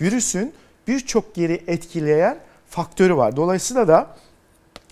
virüsün birçok yeri etkileyen faktörü var. Dolayısıyla da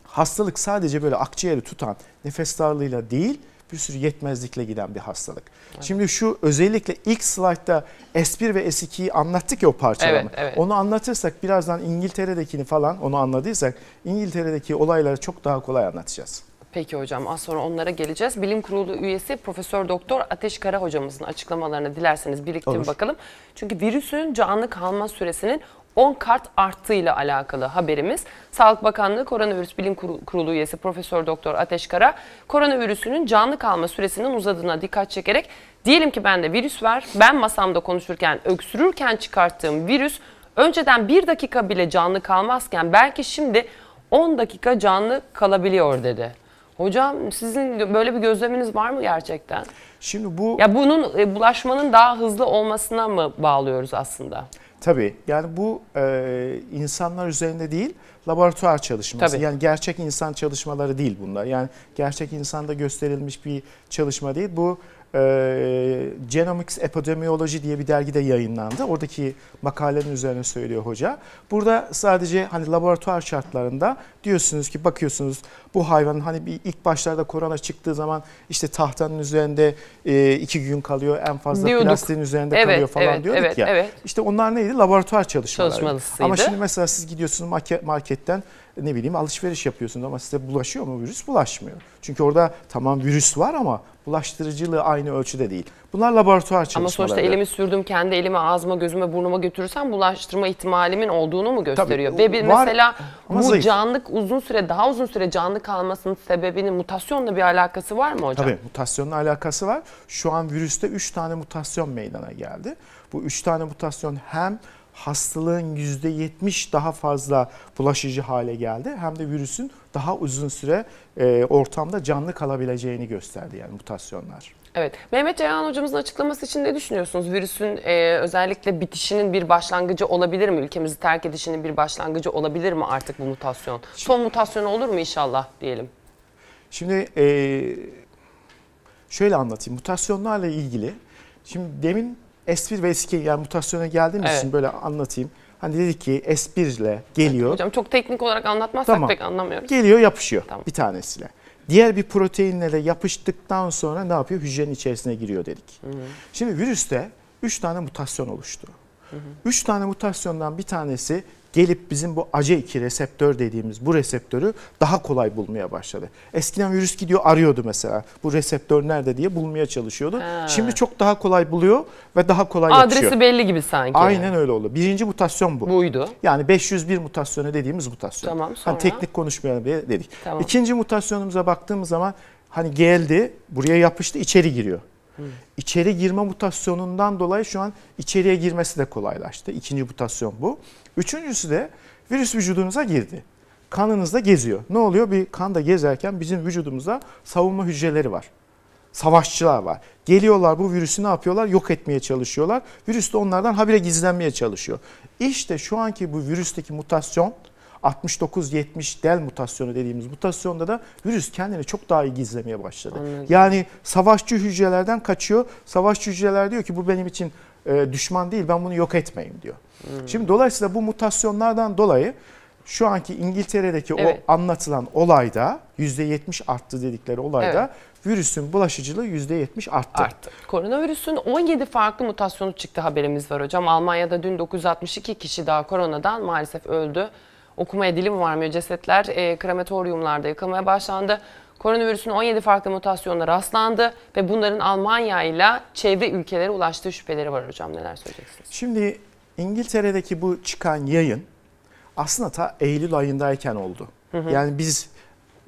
hastalık sadece böyle akciğeri tutan nefes darlığıyla değil bir sürü yetmezlikle giden bir hastalık. Evet. Şimdi şu özellikle ilk slaytta S1 ve S2'yi anlattık ya o parçalarını. Evet, evet. Onu anlatırsak birazdan İngiltere'dekini falan onu anladıysak İngiltere'deki olayları çok daha kolay anlatacağız. Peki hocam az sonra onlara geleceğiz. Bilim Kurulu üyesi Profesör Doktor Ateş Kara hocamızın açıklamalarını dilerseniz biriktirin bakalım. Çünkü virüsün canlı kalma süresinin 10 kart arttığıyla alakalı haberimiz. Sağlık Bakanlığı Koronavirüs Bilim Kurulu üyesi Profesör Doktor Ateş Kara koronavirüsünün canlı kalma süresinin uzadığına dikkat çekerek diyelim ki bende virüs var. Ben masamda konuşurken, öksürürken çıkarttığım virüs önceden 1 dakika bile canlı kalmazken belki şimdi 10 dakika canlı kalabiliyor dedi. Hocam sizin böyle bir gözleminiz var mı gerçekten? Şimdi bu... Ya bunun e, bulaşmanın daha hızlı olmasına mı bağlıyoruz aslında? Tabii yani bu e, insanlar üzerinde değil laboratuvar çalışması Tabii. yani gerçek insan çalışmaları değil bunlar. Yani gerçek insanda gösterilmiş bir çalışma değil bu e, Genomics Epidemiology diye bir dergide yayınlandı. Oradaki makalenin üzerine söylüyor hoca. Burada sadece hani laboratuvar şartlarında diyorsunuz ki bakıyorsunuz bu hayvanın hani bir ilk başlarda korona çıktığı zaman işte tahtanın üzerinde e, iki gün kalıyor en fazla diyorduk. plastiğin üzerinde evet, kalıyor falan evet, diyorduk evet, ya. Evet. İşte onlar neydi? Laboratuvar çalışmaları. Ama şimdi mesela siz gidiyorsunuz marketten ne bileyim alışveriş yapıyorsunuz ama size bulaşıyor mu virüs? Bulaşmıyor. Çünkü orada tamam virüs var ama bulaştırıcılığı aynı ölçüde değil. Bunlar laboratuvar çalışmaları. Ama sonuçta elimi sürdüm kendi elime ağzıma gözüme burnuma götürürsem bulaştırma ihtimalimin olduğunu mu gösteriyor? Tabii, Ve bir var, mesela bu zayıf. canlı uzun süre daha uzun süre canlı kalmasının sebebinin mutasyonla bir alakası var mı hocam? Tabii mutasyonla alakası var. Şu an virüste 3 tane mutasyon meydana geldi. Bu 3 tane mutasyon hem hastalığın %70 daha fazla bulaşıcı hale geldi. Hem de virüsün daha uzun süre e, ortamda canlı kalabileceğini gösterdi yani mutasyonlar. Evet. Mehmet Ceyhan hocamızın açıklaması için ne düşünüyorsunuz? Virüsün e, özellikle bitişinin bir başlangıcı olabilir mi? Ülkemizi terk edişinin bir başlangıcı olabilir mi artık bu mutasyon? Son mutasyon olur mu inşallah diyelim. Şimdi e, şöyle anlatayım. Mutasyonlarla ilgili. Şimdi demin S1 ve S2 yani mutasyona geldiğimiz evet. için böyle anlatayım. Hani dedik ki S1 ile geliyor. Evet, hocam çok teknik olarak anlatmazsak tamam. pek anlamıyoruz. Geliyor yapışıyor tamam. bir tanesiyle. Diğer bir proteinle de yapıştıktan sonra ne yapıyor? Hücrenin içerisine giriyor dedik. Hı hı. Şimdi virüste 3 tane mutasyon oluştu. Hı Üç tane mutasyondan bir tanesi gelip bizim bu ACE2 reseptör dediğimiz bu reseptörü daha kolay bulmaya başladı. Eskiden virüs gidiyor arıyordu mesela bu reseptör nerede diye bulmaya çalışıyordu. Ha. Şimdi çok daha kolay buluyor ve daha kolay Adresi yetişiyor. Adresi belli gibi sanki. Aynen öyle oldu. Birinci mutasyon bu. Buydu. Yani 501 mutasyonu dediğimiz mutasyon. Tamam hani sonra. Hani teknik konuşmayalım diye dedik. Tamam. İkinci mutasyonumuza baktığımız zaman hani geldi buraya yapıştı içeri giriyor. İçeri girme mutasyonundan dolayı şu an içeriye girmesi de kolaylaştı. İkinci mutasyon bu. Üçüncüsü de virüs vücudunuza girdi. Kanınızda geziyor. Ne oluyor? Bir kan da gezerken bizim vücudumuzda savunma hücreleri var. Savaşçılar var. Geliyorlar bu virüsü ne yapıyorlar? Yok etmeye çalışıyorlar. Virüs de onlardan habire gizlenmeye çalışıyor. İşte şu anki bu virüsteki mutasyon 69-70 del mutasyonu dediğimiz mutasyonda da virüs kendini çok daha iyi gizlemeye başladı. Anladım. Yani savaşçı hücrelerden kaçıyor. Savaşçı hücreler diyor ki bu benim için e, düşman değil ben bunu yok etmeyeyim diyor. Hmm. Şimdi dolayısıyla bu mutasyonlardan dolayı şu anki İngiltere'deki evet. o anlatılan olayda %70 arttı dedikleri olayda evet. virüsün bulaşıcılığı %70 arttı. arttı. Koronavirüsün 17 farklı mutasyonu çıktı haberimiz var hocam. Almanya'da dün 962 kişi daha koronadan maalesef öldü okumaya dilim varmıyor. Cesetler e, krematoryumlarda yıkamaya başlandı. Koronavirüsün 17 farklı mutasyonuna rastlandı ve bunların Almanya ile çevre ülkelere ulaştığı şüpheleri var hocam. Neler söyleyeceksiniz? Şimdi İngiltere'deki bu çıkan yayın aslında ta Eylül ayındayken oldu. Hı hı. Yani biz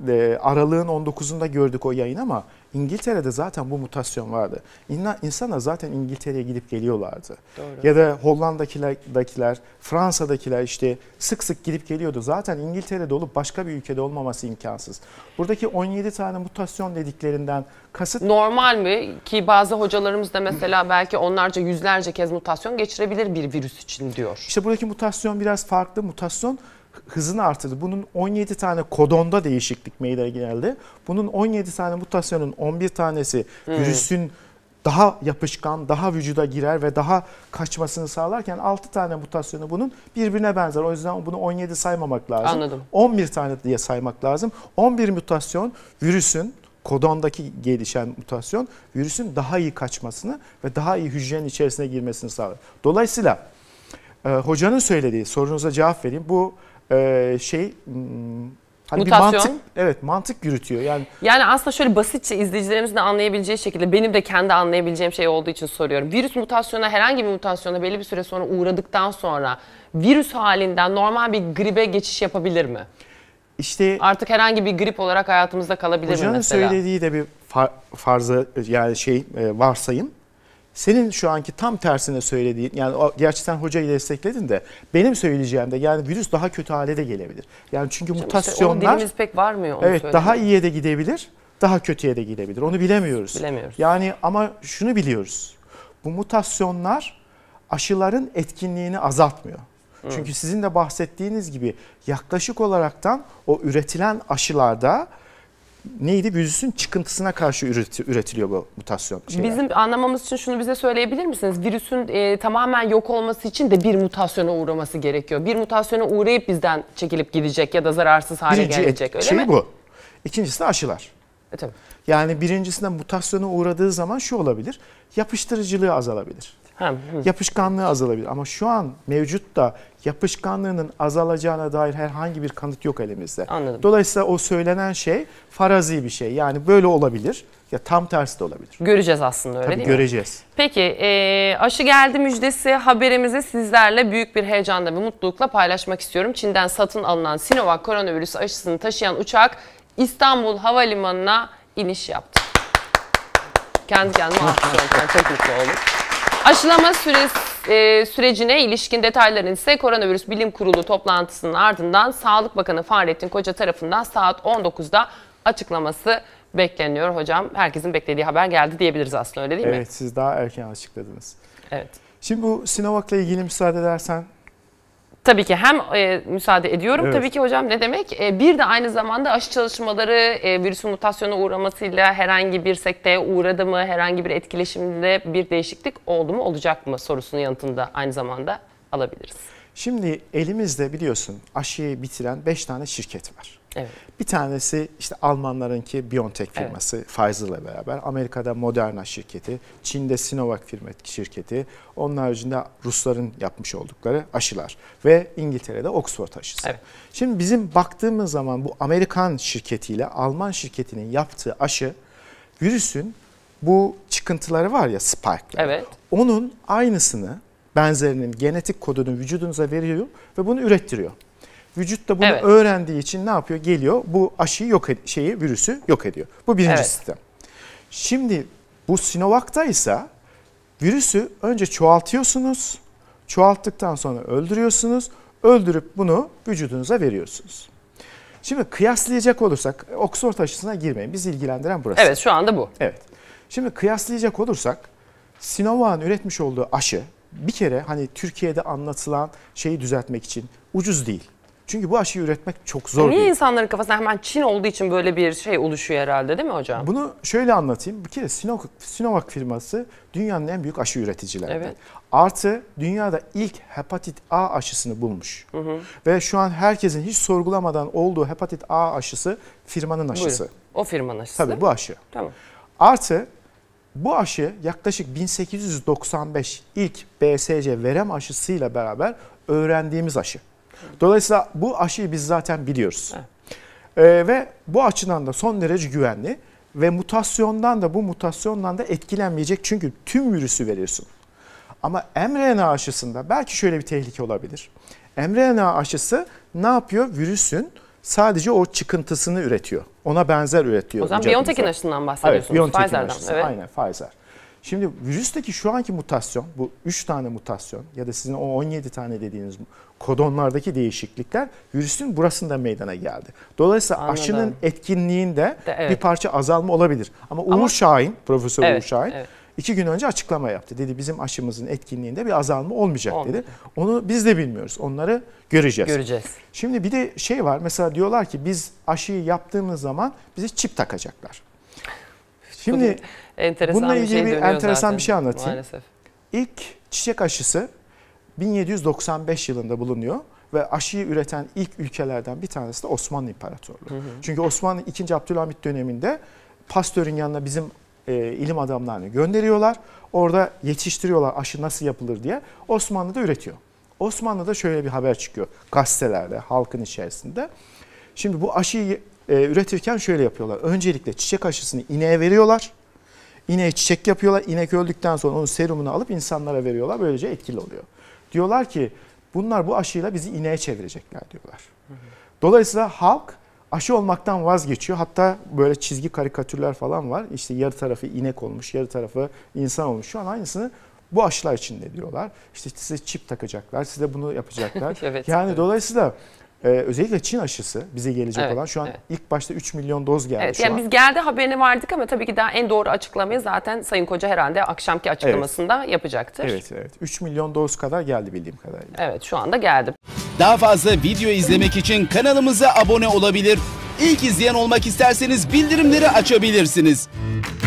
e, aralığın 19'unda gördük o yayın ama İngiltere'de zaten bu mutasyon vardı. İnna, insanlar zaten İngiltere'ye gidip geliyorlardı. Doğru. Ya da Hollanda'dakiler, Fransa'dakiler işte sık sık gidip geliyordu. Zaten İngiltere'de olup başka bir ülkede olmaması imkansız. Buradaki 17 tane mutasyon dediklerinden kasıt... Normal mi? Ki bazı hocalarımız da mesela belki onlarca yüzlerce kez mutasyon geçirebilir bir virüs için diyor. İşte buradaki mutasyon biraz farklı. Mutasyon hızını artırdı. Bunun 17 tane kodonda değişiklik meydana geldi. Bunun 17 tane mutasyonun 11 tanesi hmm. virüsün daha yapışkan, daha vücuda girer ve daha kaçmasını sağlarken 6 tane mutasyonu bunun birbirine benzer. O yüzden bunu 17 saymamak lazım. Anladım. 11 tane diye saymak lazım. 11 mutasyon virüsün kodondaki gelişen mutasyon virüsün daha iyi kaçmasını ve daha iyi hücrenin içerisine girmesini sağlar. Dolayısıyla e, hocanın söylediği sorunuza cevap vereyim. Bu e, şey hmm, Hani Mutasyon. Bir mantık, evet mantık yürütüyor. Yani yani aslında şöyle basitçe izleyicilerimizin de anlayabileceği şekilde benim de kendi anlayabileceğim şey olduğu için soruyorum. Virüs mutasyona herhangi bir mutasyona belli bir süre sonra uğradıktan sonra virüs halinden normal bir gribe geçiş yapabilir mi? İşte artık herhangi bir grip olarak hayatımızda kalabilir mi mesela? Hocanın söylediği de bir farzı yani şey e, varsayın senin şu anki tam tersine söylediğin yani gerçekten hocayı destekledin de benim söyleyeceğim de yani virüs daha kötü hale de gelebilir. Yani çünkü Şimdi mutasyonlar işte pek varmıyor onu Evet, daha iyiye de gidebilir, daha kötüye de gidebilir. Onu bilemiyoruz. Bilemiyoruz. Yani ama şunu biliyoruz. Bu mutasyonlar aşıların etkinliğini azaltmıyor. Çünkü sizin de bahsettiğiniz gibi yaklaşık olaraktan o üretilen aşılarda neydi virüsün çıkıntısına karşı üreti, üretiliyor bu mutasyon. Şeyler. Bizim anlamamız için şunu bize söyleyebilir misiniz? Virüsün e, tamamen yok olması için de bir mutasyona uğraması gerekiyor. Bir mutasyona uğrayıp bizden çekilip gidecek ya da zararsız hale Birinci gelecek öyle şey mi? bu. İkincisi de aşılar. E, tabii. Yani birincisinde mutasyona uğradığı zaman şu olabilir. Yapıştırıcılığı azalabilir yapışkanlığı azalabilir. Ama şu an mevcut da yapışkanlığının azalacağına dair herhangi bir kanıt yok elimizde. Anladım. Dolayısıyla o söylenen şey farazi bir şey. Yani böyle olabilir ya tam tersi de olabilir. Göreceğiz aslında öyle Tabii değil göreceğiz. mi? Peki e, aşı geldi müjdesi haberimizi sizlerle büyük bir heyecanla ve mutlulukla paylaşmak istiyorum. Çin'den satın alınan Sinovac koronavirüs aşısını taşıyan uçak İstanbul Havalimanı'na iniş yaptı. Kendi kendime alkışlıyorum. Çok mutlu oldum. Aşılama süresi e, sürecine ilişkin detayların ise Koronavirüs Bilim Kurulu toplantısının ardından Sağlık Bakanı Fahrettin Koca tarafından saat 19'da açıklaması bekleniyor. Hocam herkesin beklediği haber geldi diyebiliriz aslında öyle değil mi? Evet siz daha erken açıkladınız. Evet. Şimdi bu Sinovac'la ilgili müsaade edersen Tabii ki hem e, müsaade ediyorum. Evet. Tabii ki hocam ne demek? E, bir de aynı zamanda aşı çalışmaları e, virüsün mutasyona uğramasıyla herhangi bir sekteye uğradı mı, herhangi bir etkileşimde bir değişiklik oldu mu, olacak mı sorusunun yanıtını da aynı zamanda alabiliriz. Şimdi elimizde biliyorsun aşıyı bitiren 5 tane şirket var. Evet. Bir tanesi işte Almanlarınki BioNTech firması evet. ile beraber. Amerika'da Moderna şirketi, Çin'de Sinovac şirketi. Onun haricinde Rusların yapmış oldukları aşılar ve İngiltere'de Oxford aşısı. Evet. Şimdi bizim baktığımız zaman bu Amerikan şirketiyle Alman şirketinin yaptığı aşı virüsün bu çıkıntıları var ya spike'lar. Evet. Onun aynısını benzerinin genetik kodunu vücudunuza veriyor ve bunu ürettiriyor. Vücut da bunu evet. öğrendiği için ne yapıyor? Geliyor bu aşıyı yok şeyi virüsü yok ediyor. Bu birinci evet. sistem. Şimdi bu Sinovac'ta ise virüsü önce çoğaltıyorsunuz. Çoğalttıktan sonra öldürüyorsunuz. Öldürüp bunu vücudunuza veriyorsunuz. Şimdi kıyaslayacak olursak Oxford aşısına girmeyin. Bizi ilgilendiren burası. Evet şu anda bu. Evet. Şimdi kıyaslayacak olursak Sinovac'ın üretmiş olduğu aşı bir kere hani Türkiye'de anlatılan şeyi düzeltmek için ucuz değil. Çünkü bu aşıyı üretmek çok zor. Niye insanların kafasında hemen Çin olduğu için böyle bir şey oluşuyor herhalde değil mi hocam? Bunu şöyle anlatayım. Bir kere Sinovac, firması dünyanın en büyük aşı üreticilerinden. Evet. Artı dünyada ilk hepatit A aşısını bulmuş. Hı hı. Ve şu an herkesin hiç sorgulamadan olduğu hepatit A aşısı firmanın aşısı. Buyurun. O firmanın aşısı. Tabii bu aşı. Tamam. Artı bu aşı yaklaşık 1895 ilk BSC verem aşısıyla beraber öğrendiğimiz aşı. Dolayısıyla bu aşıyı biz zaten biliyoruz. Ee, ve bu açıdan da son derece güvenli ve mutasyondan da bu mutasyondan da etkilenmeyecek çünkü tüm virüsü veriyorsun. Ama mRNA aşısında belki şöyle bir tehlike olabilir. mRNA aşısı ne yapıyor? Virüsün sadece o çıkıntısını üretiyor. Ona benzer üretiyor. O zaman Biontech'in aşısından bahsediyorsunuz. Evet, Biontech'in aşısı. Evet. Aynen Pfizer. Şimdi virüsteki şu anki mutasyon, bu 3 tane mutasyon ya da sizin o 17 tane dediğiniz kodonlardaki değişiklikler virüsün burasında meydana geldi. Dolayısıyla Anladım. aşının etkinliğinde de, evet. bir parça azalma olabilir. Ama Uğur Ama, Şahin, Profesör evet, Uğur Şahin evet. iki gün önce açıklama yaptı. Dedi bizim aşımızın etkinliğinde bir azalma olmayacak Olmadı. dedi. Onu biz de bilmiyoruz. Onları göreceğiz. Göreceğiz. Şimdi bir de şey var mesela diyorlar ki biz aşıyı yaptığımız zaman bize çip takacaklar. Şimdi enteresan Bununla ilgili bir, şey bir enteresan zaten, bir şey anlatayım. Maalesef. İlk çiçek aşısı 1795 yılında bulunuyor ve aşıyı üreten ilk ülkelerden bir tanesi de Osmanlı İmparatorluğu. Hı hı. Çünkü Osmanlı 2. Abdülhamit döneminde Pasteur'ün yanına bizim e, ilim adamlarını gönderiyorlar. Orada yetiştiriyorlar aşı nasıl yapılır diye. Osmanlı da üretiyor. Osmanlı'da şöyle bir haber çıkıyor gazetelerde, halkın içerisinde. Şimdi bu aşıyı e, üretirken şöyle yapıyorlar. Öncelikle çiçek aşısını ineğe veriyorlar. İneğe çiçek yapıyorlar. İnek öldükten sonra onun serumunu alıp insanlara veriyorlar. Böylece etkili oluyor. Diyorlar ki bunlar bu aşıyla bizi ineğe çevirecekler diyorlar. Dolayısıyla halk aşı olmaktan vazgeçiyor. Hatta böyle çizgi karikatürler falan var. İşte yarı tarafı inek olmuş, yarı tarafı insan olmuş. Şu an aynısını bu aşılar içinde diyorlar. İşte size çip takacaklar, size bunu yapacaklar. evet, yani evet. dolayısıyla ee, özellikle Çin aşısı bize gelecek evet, olan şu an evet. ilk başta 3 milyon doz geldi evet, şu yani an. Biz geldi haberini verdik ama tabii ki daha en doğru açıklamayı zaten Sayın Koca herhalde akşamki açıklamasında evet. yapacaktır. Evet evet 3 milyon doz kadar geldi bildiğim kadarıyla. Evet şu anda geldi. Daha fazla video izlemek için kanalımıza abone olabilir. İlk izleyen olmak isterseniz bildirimleri açabilirsiniz.